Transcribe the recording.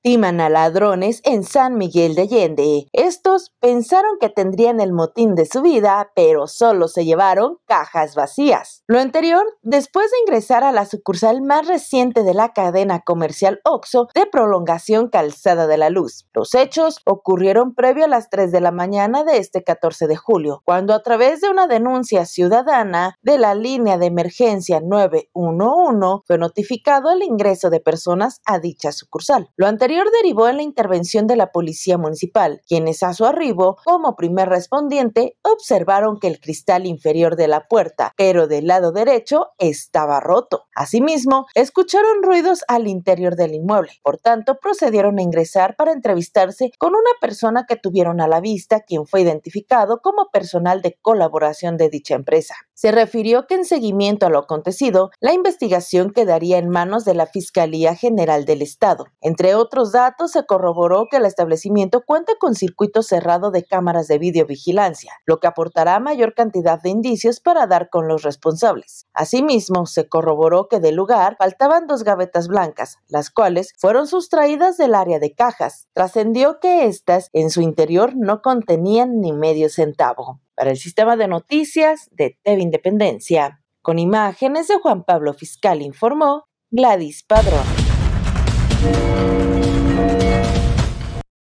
Timan a ladrones en San Miguel de Allende. Estos pensaron que tendrían el motín de su vida, pero solo se llevaron cajas vacías. Lo anterior, después de ingresar a la sucursal más reciente de la cadena comercial OXO de prolongación Calzada de la Luz. Los hechos ocurrieron previo a las 3 de la mañana de este 14 de julio, cuando a través de una denuncia ciudadana de la línea de emergencia 911 fue notificado el ingreso de personas a dicha sucursal. Lo anterior derivó en la intervención de la policía municipal, quienes a su arribo, como primer respondiente, observaron que el cristal inferior de la puerta, pero del lado derecho, estaba roto. Asimismo, escucharon ruidos al interior del inmueble, por tanto procedieron a ingresar para entrevistarse con una persona que tuvieron a la vista, quien fue identificado como personal de colaboración de dicha empresa se refirió que en seguimiento a lo acontecido, la investigación quedaría en manos de la Fiscalía General del Estado. Entre otros datos, se corroboró que el establecimiento cuenta con circuito cerrado de cámaras de videovigilancia, lo que aportará mayor cantidad de indicios para dar con los responsables. Asimismo, se corroboró que del lugar faltaban dos gavetas blancas, las cuales fueron sustraídas del área de cajas. Trascendió que éstas en su interior no contenían ni medio centavo para el sistema de noticias de TV Independencia. Con imágenes de Juan Pablo Fiscal informó Gladys Padrón.